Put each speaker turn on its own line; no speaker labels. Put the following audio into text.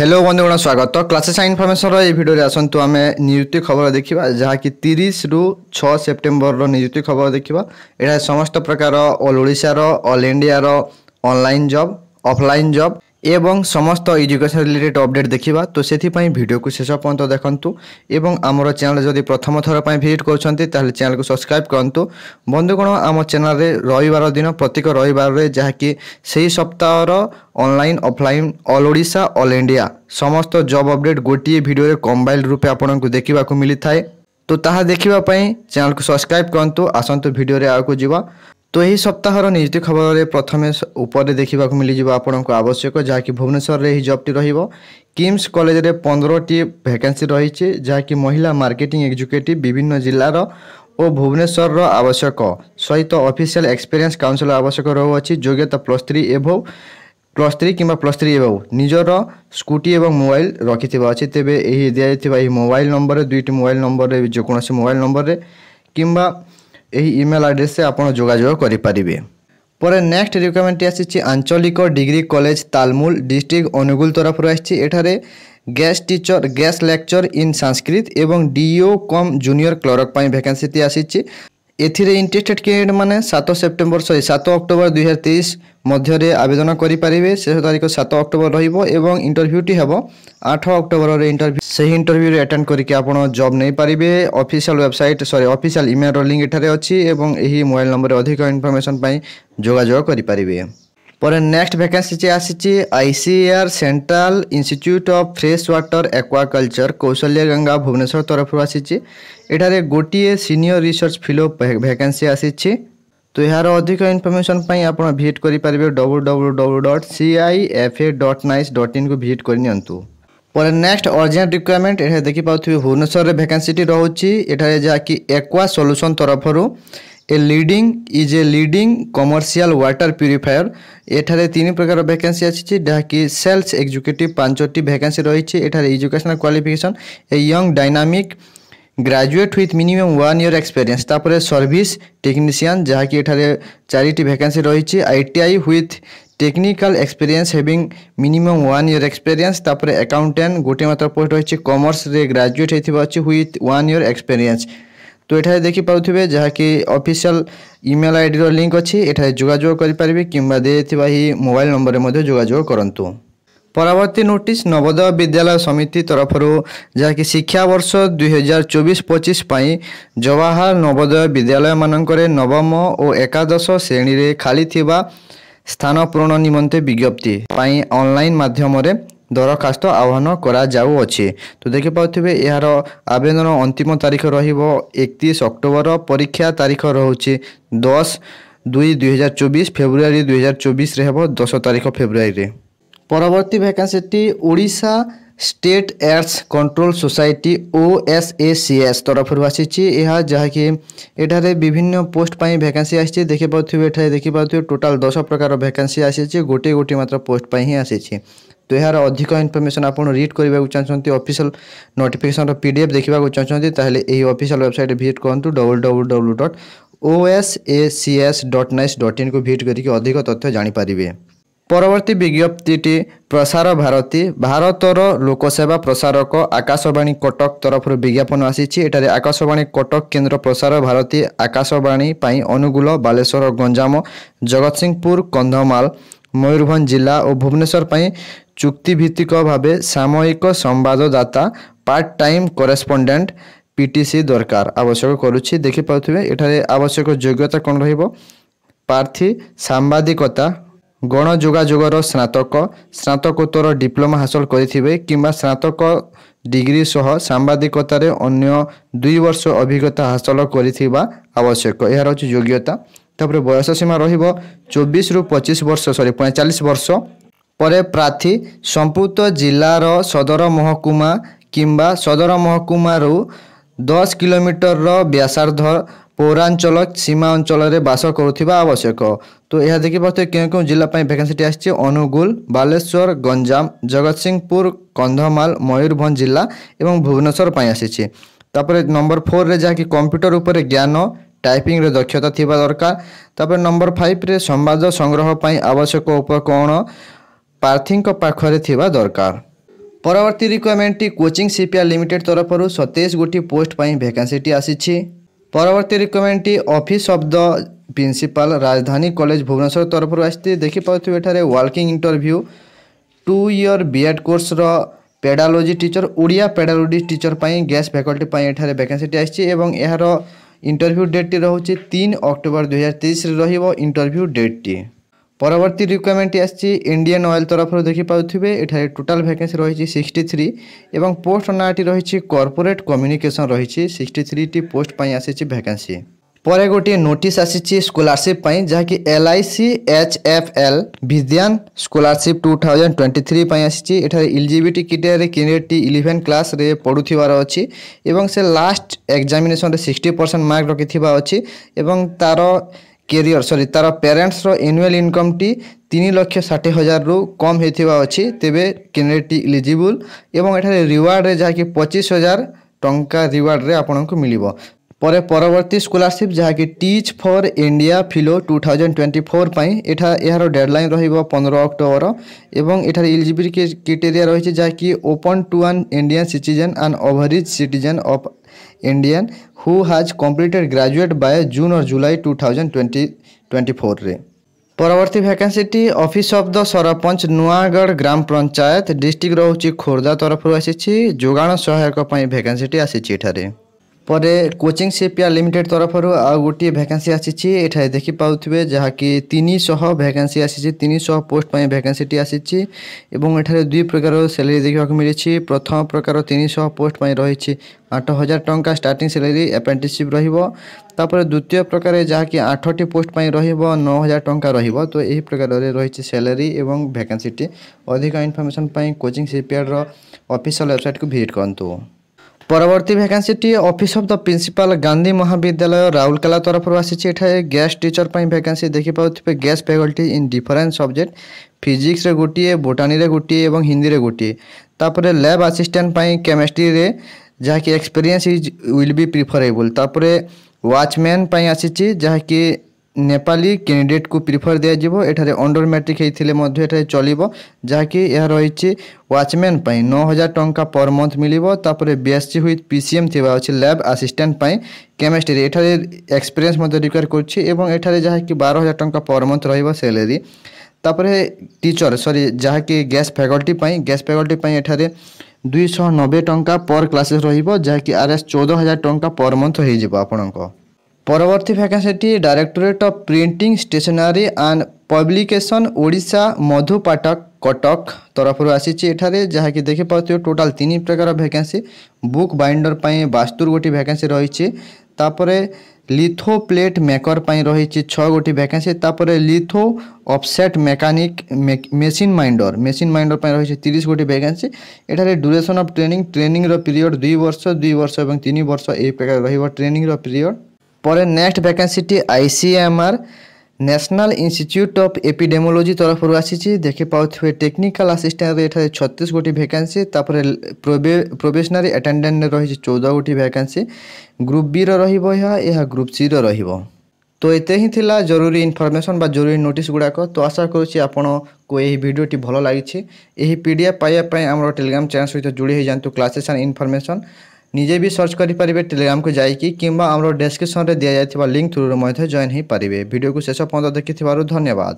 hello বন্ধুগণ স্বাগত ক্লাছেস আইন ইনফরমেশন এই ভিডিওতে আসন্তু আমি নিযুক্তি খবর দেখিবা যা কি তিরিশ রু ছ সেপ্টেম্বর নিযুক্তি খবর দেখিবা এটা সমস্ত প্রকার অল ওড়িশার অল ইন্ডিয়ার অনলাইন জব অফলাইন জব এবং সমস্ত এজুকেশন রিলেটেড অপডেট দেখিবা তো সেপাই ভিডিওকে শেষ পর্যন্ত দেখন্তু এবং আমার চ্যানেল যদি প্রথম থর ভিজিট করছেন তাহলে চ্যানেলকে সবসক্রাইব করতু বন্ধুগণ আমার চ্যানেলে রবিবার দিন প্রত্যেক রবিবারে যা কি সেই সপ্তাহর online offline all Odisha all India সমস্ত জব অপডেট গোটিয়ে ভিডিওরে কম্বাইল রূপে আপনার দেখা মিলি থাকে তো তাহা দেখা চ্যানেলকে সবসক্রাইব করতু আসন্তু ভিডিওরে আগুক যা তো ଏହି ସପ୍ତାହର ନିଯୁକ୍ତି ଖବରରେ ପ୍ରଥମେ ଉପରେ ଦେଖିବାକୁ ମିଳିଯିବ ଆପଣଙ୍କୁ ଆବଶ୍ୟକ ଯାହାକି ଭୁବନେଶ୍ୱରରେ ଏହି ଜବ୍ଟି ରହିବ କିମ୍ସ କଲେଜରେ ପନ୍ଦରଟି ଭ୍ୟାକେନ୍ସି ରହିଛି ଯାହାକି ମହିଳା ମାର୍କେଟିଂ ଏକ୍ଜିକ୍ୟୁଟିଭ୍ ବିଭିନ୍ନ ଜିଲ୍ଲାର ଓ ଭୁବନେଶ୍ୱରର ଆବଶ୍ୟକ ସହିତ ଅଫିସିଆଲ ଏକ୍ସପେରିଏନ୍ସ କାଉନସିଲର ଆବଶ୍ୟକ ରହୁଅଛି ଯୋଗ୍ୟତା plus three above plus three କିମ୍ବା ପ୍ଲସ୍ ଥ୍ରୀ ଏଭବ୍ ନିଜର ସ୍କୁଟି ଏବଂ ମୋବାଇଲ ରଖିଥିବା ଅଛି ତେବେ ଏହି ଦିଆଯାଇଥିବା ଏହି ମୋବାଇଲ ନମ୍ବରରେ ଦୁଇଟି ମୋବାଇଲ ନମ୍ବରରେ ଯେକୌଣସି ମୋବାଇଲ ନମ୍ବରରେ କିମ୍ବା ଏହି ଇମେଲ୍ ଆଡ଼୍ରେସ୍ରେ ଆପଣ ଯୋଗାଯୋଗ କରିପାରିବେ ପରେ ନେକ୍ସଟ ରିକ୍ୱାରମେଣ୍ଟ ଆସିଛି ଆଞ୍ଚଳିକ degree college Talmul district Angul ତରଫରୁ ଆସିଛି ଏଠାରେ guest teacher guest lecture in Sanskrit ଏବଂ ଡିଓ କମ୍ ଜୁନିୟର କ୍ଲର୍କ ପାଇଁ ଭ୍ୟାକେନ୍ସିଟି ଆସିଛି ଏଥିରେ ଇଣ୍ଟରେଷ୍ଟେଡ୍ କ୍ୟାଣ୍ଡିଡେଟ୍ ମାନେ ସାତ ସେପ୍ଟେମ୍ବର ସରି ସାତ ଅକ୍ଟୋବର ଦୁଇହଜାର ତେଇଶ ମଧ୍ୟରେ ଆବେଦନ କରିପାରିବେ ଶେଷ ତାରିଖ ସାତ ଅକ୍ଟୋବର ରହିବ ଏବଂ ଇଣ୍ଟରଭ୍ୟୁଟି ହେବ ଆଠ ଅକ୍ଟୋବରରେ ଇଣ୍ଟରଭ୍ୟୁ ସେହି ଇଣ୍ଟରଭ୍ୟୁରେ ଆଟେଣ୍ଡ କରିକି ଆପଣ ଜବ୍ ନେଇପାରିବେ ଅଫିସିଆଲ୍ ୱେବସାଇଟ୍ ସରି ଅଫିସିଆଲ୍ ଇମେଲ୍ର ଲିଙ୍କ୍ ଏଠାରେ ଅଛି ଏବଂ ଏହି ମୋବାଇଲ୍ ନମ୍ବରରେ ଅଧିକ ଇନଫର୍ମେସନ୍ ପାଇଁ ଯୋଗାଯୋଗ କରିପାରିବେ ପରେ ନେକ୍ସଟ ଭ୍ୟାକାନ୍ସି ଆସିଛି ICAR central institute of fresh water aquaculture Kausalya Ganga Bhubaneswar ତରଫରୁ ଆସିଛି ଏଠାରେ ଗୋଟିଏ ସିନିୟର ରିସର୍ଚ୍ଚ ଫିଲୋ ଭ୍ୟାକାନ୍ସି ଆସିଛି ତ ଏହାର ଅଧିକ ଇନଫର୍ମେସନ୍ ପାଇଁ ଆପଣ ଭିଜିଟ୍ କରିପାରିବେ W W W dot CIFA dot nic dot ଇନ୍କୁ ଭିଜିଟ୍ କରିନିଅନ୍ତୁ ପରେ ନେକ୍ସଟ ଅର୍ଜେଣ୍ଟ ରିକ୍ୱାରମେଣ୍ଟ ଏଠାରେ ଦେଖିପାରୁଥିବେ ଭୁବନେଶ୍ୱରରେ ଭ୍ୟାକାନ୍ସିଟି ରହୁଛି ଏଠାରେ ଯାହାକି ଏକ୍ୱା ସଲ୍ୟୁସନ୍ ତରଫରୁ a leading is a leading commercial water purifier এঠারে তিন প্রকার ভ্যাকেন্সি আসছে যাকি সেলস এক্সিকিউটিভ পাঁচটি ভ্যাকেন্সি রয়েছে এঠারে educational qualification a young dynamic graduate with minimum one year experience তারপরে সর্ভিস টেকনিশিয়ান যাকি এঠারে চারিটি ভ্যাকেন্সি রয়েছে ITI with technical experience having minimum one year experience তারপরে অ্যাকাউন্টান্ট গোটিয়ে মাত্র পোস্ট রয়েছে কমার্সে গ্রাজুয়েট হয়ে অছি উইথ ওয়ান ইয়ার এক্সপিরিয়েন্স তো এঠায় দেখিপারে যাকি অফিসিয়াল ইমেল আইডি লিঙ্ক অছি এঠায় যোগাযোগ করে কিংবা দিয়ে এই মোবাইল নম্বরের মধ্যে যোগাযোগ করতু পরবর্তী নোটিস নবোদয় বিদ্যালয় সমিতি তরফর যাকি শিক্ষাবর্ষ দুই হাজার চবিশ পঁচিশ পাই জওয়াহর নবোদয় বিদ্যালয় মানকরে নবম ও একাদশ শ্রেণীরে খালি থাকা স্থান পূরণ নিমন্তে বিজ্ঞপ্তি পাই অনলাইন মাধ্যমে ଦରଖାସ୍ତ ଆହ୍ୱାନ କରାଯାଉଅଛି ତ ଦେଖିପାରୁଥିବେ ଏହାର ଆବେଦନ ଅନ୍ତିମ ତାରିଖ ରହିବ ଏକତିରିଶ ଅକ୍ଟୋବର ପରୀକ୍ଷା ତାରିଖ ରହୁଛି ଦଶ ଦୁଇ ଦୁଇହଜାର ଚବିଶ ଫେବୃଆରୀ ଦୁଇହଜାର ଚବିଶରେ ହେବ ଦଶ ତାରିଖ ଫେବୃଆରୀରେ ପରବର୍ତ୍ତୀ ଭ୍ୟାକାନ୍ସିଟି Odisha state AIDS control society O S A C S ତରଫରୁ ଆସିଛି ଏହା ଯାହାକି ଏଠାରେ ବିଭିନ୍ନ ପୋଷ୍ଟ ପାଇଁ ଭ୍ୟାକାନ୍ସି ଆସିଛି ଦେଖିପାରୁଥିବେ ଏଠାରେ ଦେଖିପାରୁଥିବେ ଟୋଟାଲ୍ ଦଶ ପ୍ରକାର ଭ୍ୟାକାନ୍ସି ଆସିଛି ଗୋଟିଏ ଗୋଟିଏ ମାତ୍ର ପୋଷ୍ଟ ପାଇଁ ହିଁ ଆସିଛି ତ ଏହାର ଅଧିକ ଇନଫର୍ମେସନ୍ ଆପଣ ରିଡ୍ କରିବାକୁ ଚାହୁଁଛନ୍ତି ଅଫିସିଆଲ ନୋଟିଫିକେସନ୍ର ପି ଡି ଏଫ୍ ଦେଖିବାକୁ ଚାହୁଁଛନ୍ତି ତାହେଲେ ଏହି ଅଫିସିଆଲ ୱେବସାଇଟ୍ ଭିଜିଟ୍ କରନ୍ତୁ W W W dot O S A C S dot nic dot ଇନ୍କୁ ଭିଜିଟ୍ କରିକି ଅଧିକ ତଥ୍ୟ ଜାଣିପାରିବେ ପରବର୍ତ୍ତୀ ବିଜ୍ଞପ୍ତିଟି ପ୍ରସାର ଭାରତୀ ଭାରତର ଲୋକସେବା ପ୍ରସାରକ ଆକାଶବାଣୀ କଟକ ତରଫରୁ ବିଜ୍ଞାପନ ଆସିଛି ଏଠାରେ ଆକାଶବାଣୀ କଟକ କେନ୍ଦ୍ର ପ୍ରସାର ଭାରତୀ ଆକାଶବାଣୀ ପାଇଁ ଅନୁଗୁଳ ବାଲେଶ୍ୱର ଗଞ୍ଜାମ ଜଗତସିଂହପୁର କନ୍ଧମାଳ ମୟୂରଭଞ୍ଜ ଜିଲ୍ଲା ଓ ଭୁବନେଶ୍ୱର ପାଇଁ ଚୁକ୍ତିଭିତ୍ତିକ ଭାବେ ସାମୟିକ ସମ୍ବାଦଦାତା ପାର୍ଟ ଟାଇମ୍ କରେସ୍ପଣ୍ଡେଣ୍ଟ পিটিসি দরকার আবশ্যক করুছি দেখিপারে এখানে আবশ্যক যোগ্যতা কোণ রহব প্রার্থী সাংবাদিকতা ଗଣଯୋଗାଯୋଗର ସ୍ନାତକ ସ୍ନାତକୋତ୍ତର ଡିପ୍ଲୋମା ହାସଲ କରିଥିବେ କିମ୍ବା ସ୍ନାତକ ଡିଗ୍ରୀ ସହ ସାମ୍ବାଦିକତାରେ ଅନ୍ୟ ଦୁଇ ବର୍ଷ ଅଭିଜ୍ଞତା ହାସଲ କରିଥିବା ଆବଶ୍ୟକ ଏହାର ହେଉଛି ଯୋଗ୍ୟତା ତାପରେ ବୟସ ସୀମା ରହିବ ଚବିଶରୁ ପଚିଶ ବର୍ଷ ସରି ପଇଁଚାଳିଶ ବର୍ଷ ପରେ ପ୍ରାର୍ଥୀ ସମ୍ପୃକ୍ତ ଜିଲ୍ଲାର ସଦର ମହକୁମା କିମ୍ବା ସଦର ମହକୁମାରୁ ଦଶ କିଲୋମିଟରର ବ୍ୟାସାର୍ଦ୍ଧ ପୌରାଞ୍ଚଳ ସୀମା ଅଞ୍ଚଳରେ ବାସ କରୁଥିବା ଆବଶ୍ୟକ ତ ଏହା ଦେଖିପାରୁଥିବେ କେଉଁ କେଉଁ ଜିଲ୍ଲା ପାଇଁ ଭ୍ୟାକେନ୍ସିଟି ଆସିଛି ଅନୁଗୁଳ ବାଲେଶ୍ୱର ଗଞ୍ଜାମ ଜଗତସିଂହପୁର କନ୍ଧମାଳ ମୟୂରଭଞ୍ଜ ଜିଲ୍ଲା ଏବଂ ଭୁବନେଶ୍ୱର ପାଇଁ ଆସିଛି ତାପରେ ନମ୍ବର ଫୋର୍ରେ ଯାହାକି କମ୍ପ୍ୟୁଟର ଉପରେ ଜ୍ଞାନ ଟାଇପିଂରେ ଦକ୍ଷତା ଥିବା ଦରକାର ତାପରେ ନମ୍ବର ଫାଇଭ୍ରେ ସମ୍ବାଦ ସଂଗ୍ରହ ପାଇଁ ଆବଶ୍ୟକ ଉପକରଣ ପ୍ରାର୍ଥୀଙ୍କ ପାଖରେ ଥିବା ଦରକାର ପରବର୍ତ୍ତୀ ରିକ୍ୱାରମେଣ୍ଟଟି କୋଚିଂ ସିପିଆର୍ ଲିମିଟେଡ୍ ତରଫରୁ ସତେଇଶ ଗୋଟି ପୋଷ୍ଟ ପାଇଁ ଭ୍ୟାକାନ୍ସିଟି ଆସିଛି ପରବର୍ତ୍ତୀ ରିକମେଣ୍ଡଟି office of the principal Rajdhani college Bhubaneswar ତରଫରୁ ଆସିଛି ଦେଖିପାରୁଥିବେ ଏଠାରେ working interview two year BEd କୋର୍ସର pedagogy teacher Odia pedagogy teacher ପାଇଁ ଗ୍ୟାସ୍ ଫ୍ୟାକଲ୍ଟି ପାଇଁ ଏଠାରେ ଭ୍ୟାକେନ୍ସିଟି ଆସିଛି ଏବଂ ଏହାର ଇଣ୍ଟରଭ୍ୟୁ ଡେଟ୍ଟି ରହୁଛି ତିନି ଅକ୍ଟୋବର ଦୁଇହଜାର ତେଇଶରେ ରହିବ ଇଣ୍ଟରଭ୍ୟୁ ଡେଟ୍ଟି পরবর্তী রিকোয়ারমেন্টটি আসছে ইন্ডিয়ান অয়েল তরফর দেখিপারে এখানে টোটাল ভ্যাকেন্সি রয়েছে সিক্সটি থ্রি এবং পোস্ট নাটি রয়েছে কর্পোরেট কমিউনিকেশন রয়েছে সিক্সটি থ্রিটি পোস্ট পাই আসিছে ভ্যাকেন্সি পরে গোটি নোটিস আসিছে স্কলারশিপ পাই যাকি এলআইসি এল ভিজিয়ান scholarship two thousand twenty three পাই আসিছে এখানে ইলিজিবিলিটি ক্রিটেরিয়ারে ক্যান্ডিডেটটি ইলেভেন ক্লাসে পড়ুবার অছি এবং সে লাস্ট এক্সামিনেশনরে সিক্সটি পরসেন্ট মার্ক রকিথিবা অছি এবং তার কেরিয়র সরি তার প্যারেন্টসর এনুয়াল ইনকমটি তিন লক্ষ ষাঠিয়ে হাজারু কম হয়েছে অছি তেবে ক্যান্ডিডেটটি ইলিজিবল এবং এখানে রিওয়ার্ডে যাকি পঁচিশ হাজার টঙ্কা রিওয়ার্ডে আপনার মিলব পরে পরবর্তী স্কলারশিপ যাকি teach for India fellow two thousand twenty four পাই এটা এর ডেডলাইন রহব পনেরো অক্টোবর এবং এটার ইলিজিবিলি ক্রিটেরিয়া রয়েছে যাকি open to an Indian citizen an overseas citizen of Indian who has completed graduate by June or July 2024 রে পরবর্তী ভ্যাকান্সিটি office of the sarpanch Nuagarh Gram panchayat district ରହୁଛି ଖୋର୍ଦ୍ଧା ତରଫରୁ ଆସିଛି ଯୋଗାଣ ସହାୟକ ପାଇଁ ଭ୍ୟାକାନ୍ସିଟି ଆସିଛି ଏଠାରେ ପରେ କୋଚିଂ ସିପିଆର୍ ଲିମିଟେଡ୍ ତରଫରୁ ଆଉ ଗୋଟିଏ ଭ୍ୟାକାନ୍ସି ଆସିଛି ଏଠାରେ ଦେଖିପାରୁଥିବେ ଯାହାକି ତିନିଶହ ଭ୍ୟାକାନ୍ସି ଆସିଛି ତିନିଶହ ପୋଷ୍ଟ ପାଇଁ ଭ୍ୟାକାନ୍ସିଟି ଆସିଛି ଏବଂ ଏଠାରେ ଦୁଇ ପ୍ରକାର ସାଲେରୀ ଦେଖିବାକୁ ମିଳିଛି ପ୍ରଥମ ପ୍ରକାର ତିନିଶହ ପୋଷ୍ଟ ପାଇଁ ରହିଛି ଆଠ ହଜାର ଟଙ୍କା ଷ୍ଟାର୍ଟିଂ ସାଲେରୀ ଆପ୍ରେଣ୍ଟିସସିପ୍ ରହିବ ତାପରେ ଦ୍ୱିତୀୟ ପ୍ରକାରରେ ଯାହାକି ଆଠଟି ପୋଷ୍ଟ ପାଇଁ ରହିବ ନଅ ହଜାର ଟଙ୍କା ରହିବ ତ ଏହି ପ୍ରକାରରେ ରହିଛି ସାଲେରୀ ଏବଂ ଭ୍ୟାକାନ୍ସିଟି ଅଧିକ ଇନଫର୍ମେସନ୍ ପାଇଁ କୋଚିଂ ସିପିଆର୍ର ଅଫିସିଆଲ୍ ୱେବସାଇଟ୍କୁ ଭିଜିଟ୍ କରନ୍ତୁ পরবর্তী ভ্যাকান্সিটি office of the principal Gandhi Mahavidyalaya Rourkela তরফর আসিছে এঠায় গ্যাস টিচর পাই ভ্যাকান্সি দেখিপাউথিবে guest faculty in different subject ফিজিক্সরে গোটিয়ে বোটানিরে গোটিয়ে এবং হিন্দিরে গোটিয়ে তাপরে ল্যাব আসিষ্টান্ট পাই কেমিস্ট্রিরে যাকি experience is will be preferable তাপরে ওয়াচম্যান পাই আসিছি যাকি নেপালী କ୍ୟାଣ୍ଡିଡେଟ୍କୁ ପ୍ରିଫର୍ ଦିଆଯିବ ଏଠାରେ ଅଣ୍ଡର ମ୍ୟାଟ୍ରିକ୍ ହେଇଥିଲେ ମଧ୍ୟ ଏଠାରେ ଚଳିବ ଯାହାକି ଏହା ରହିଛି ୱାଚମ୍ୟାନ୍ ପାଇଁ ନଅ ହଜାର ଟଙ୍କା ପର୍ ମନ୍ଥ ମିଳିବ ତାପରେ B S C with P C M ଥିବା ଅଛି ଲ୍ୟାବ୍ ଆସିଷ୍ଟାଣ୍ଟ ପାଇଁ କେମିଷ୍ଟ୍ରି ଏଠାରେ ଏକ୍ସପିରିଏନ୍ସ ମଧ୍ୟ ରିକ୍ୱାର୍ କରୁଛି ଏବଂ ଏଠାରେ ଯାହାକି ବାର ହଜାର ଟଙ୍କା ପର୍ ମନ୍ଥ ରହିବ ସାଲେରୀ ତାପରେ ଟିଚର୍ ସରି ଯାହାକି ଗ୍ୟାସ୍ ଫ୍ୟାକଲ୍ଟି ପାଇଁ ଗ୍ୟାସ୍ ଫ୍ୟାକଲ୍ଟି ପାଇଁ ଏଠାରେ ଦୁଇଶହ ନବେ ଟଙ୍କା ପର୍ କ୍ଲାସେସ୍ ରହିବ ଯାହାକି ଆର୍ ଏସ୍ ଚଉଦ ହଜାର ଟଙ୍କା ପର୍ ମନ୍ଥ ହୋଇଯିବ ଆପଣଙ୍କ পরবর্তী ভ্যাকেন্সিটি directorate of printing stationery and publication Odisha Madhu Pathak Cuttack তরফর আসিছি এখানে কি দেখি পাচ্ছ টোটাল তিন প্রকার ভ্যাকেন্সি বুক বাইন্ডর পাই বাস্তুর গোটি ভ্যাকেন্সি রয়েছে তাপরে লিথো প্লেট মেকর পাই রয়েছে ছ গোটি ভ্যাকেন্সি তাপরে litho offset mechanic machine minder machine minder পাই রয়েছে তিরিশ গোটি ভ্যাকেন্সি এখানে ডুরেশন অফ ট্রেনিং ট্রেনিংর পিরিয়ড দুই বর্ষ দুই বর্ষ এবং তিন বর্ষ এই প্রকার রহব ট্রেনিংর পিরিয়ড পরে নেক্সট ভ্যাকেন্সিটি ICMR national institute of epidemiology ତରଫରୁ ଆସିଛି ଦେଖିପାରୁଥିବେ ଟେକ୍ନିକାଲ ଆସିଷ୍ଟାଣ୍ଟରେ ଏଠାରେ ଛତିଶ ଗୋଟି ଭ୍ୟାକାନ୍ସି ତାପରେ ପ୍ରୋବେସନାରୀ ଆଟେଣ୍ଡାଣ୍ଟରେ ରହିଛି ଚଉଦ ଗୋଟି ଭ୍ୟାକାନ୍ସି ଗ୍ରୁପ୍ ବିର ରହିବ ଏହା ଏହା ଗ୍ରୁପ୍ ସିର ରହିବ ତ ଏତେ ହିଁ ଥିଲା ଜରୁରୀ ଇନଫର୍ମେସନ୍ ବା ଜରୁରୀ ନୋଟିସ୍ ଗୁଡ଼ାକ ତ ଆଶା କରୁଛି ଆପଣଙ୍କୁ ଏହି ଭିଡ଼ିଓଟି ଭଲ ଲାଗିଛି ଏହି ପି ଡି ଏଫ୍ ପାଇବା ପାଇଁ ଆମର ଟେଲିଗ୍ରାମ୍ ଚ୍ୟାନେଲ୍ ସହିତ ଯୋଡ଼ି ହୋଇଯାଆନ୍ତୁ କ୍ଲାସେସ୍ ଆଣ୍ଡ ଇନଫର୍ମେସନ୍ নিজে বি সর্চ করে পারিবে টেলিগ্রাম কু যাই কিংবা আমার ডেসক্রিপশন রে দিয়া যাইতিবা লিংক থ্রু মধ্যে জয়েন হই পারিবে ভিডিও কু শেষ পর্যন্ত দেখিথিবারু ধন্যবাদ